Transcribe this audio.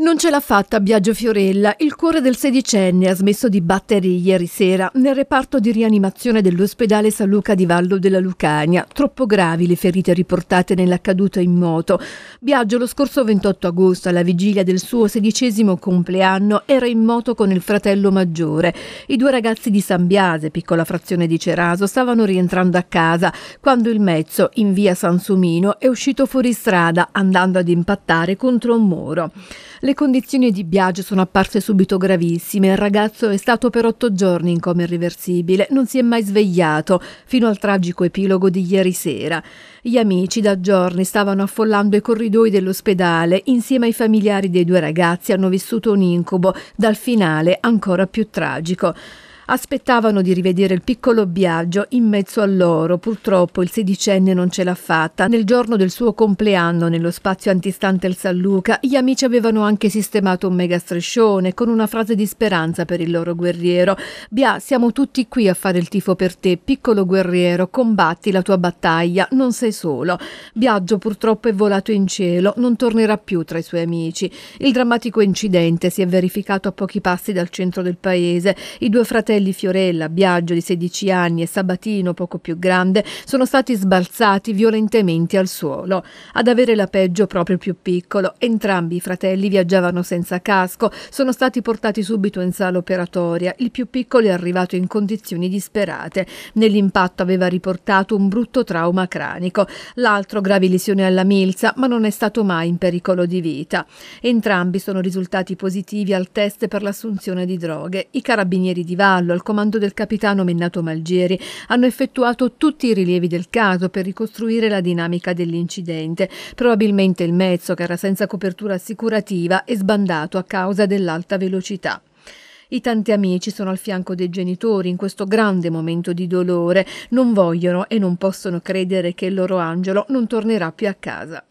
Non ce l'ha fatta Biagio Fiorella, il cuore del sedicenne ha smesso di battere ieri sera nel reparto di rianimazione dell'ospedale San Luca di Vallo della Lucania. Troppo gravi le ferite riportate nella caduta in moto. Biagio lo scorso 28 agosto, alla vigilia del suo sedicesimo compleanno, era in moto con il fratello maggiore. I due ragazzi di San Biase, piccola frazione di Ceraso, stavano rientrando a casa quando il mezzo, in via San è uscito fuori strada andando ad impattare contro un muro. Le condizioni di Biagio sono apparse subito gravissime. Il ragazzo è stato per otto giorni in coma irriversibile, non si è mai svegliato, fino al tragico epilogo di ieri sera. Gli amici da giorni stavano affollando i corridoi dell'ospedale, insieme ai familiari dei due ragazzi hanno vissuto un incubo, dal finale ancora più tragico aspettavano di rivedere il piccolo Biagio in mezzo a loro. Purtroppo il sedicenne non ce l'ha fatta. Nel giorno del suo compleanno, nello spazio antistante al San Luca, gli amici avevano anche sistemato un mega striscione con una frase di speranza per il loro guerriero. Bia, siamo tutti qui a fare il tifo per te, piccolo guerriero, combatti la tua battaglia, non sei solo. Biagio purtroppo è volato in cielo, non tornerà più tra i suoi amici. Il drammatico incidente si è verificato a pochi passi dal centro del paese. I due fratelli fratelli Fiorella, Biagio di 16 anni e Sabatino, poco più grande, sono stati sbalzati violentemente al suolo. Ad avere la peggio proprio il più piccolo, entrambi i fratelli viaggiavano senza casco, sono stati portati subito in sala operatoria. Il più piccolo è arrivato in condizioni disperate. Nell'impatto aveva riportato un brutto trauma cranico, l'altro gravi lesioni alla milza, ma non è stato mai in pericolo di vita. Entrambi sono risultati positivi al test per l'assunzione di droghe. I carabinieri di Vallo Cavallo, al comando del capitano Mennato Malgieri, hanno effettuato tutti i rilievi del caso per ricostruire la dinamica dell'incidente. Probabilmente il mezzo, che era senza copertura assicurativa, è sbandato a causa dell'alta velocità. I tanti amici sono al fianco dei genitori in questo grande momento di dolore, non vogliono e non possono credere che il loro angelo non tornerà più a casa.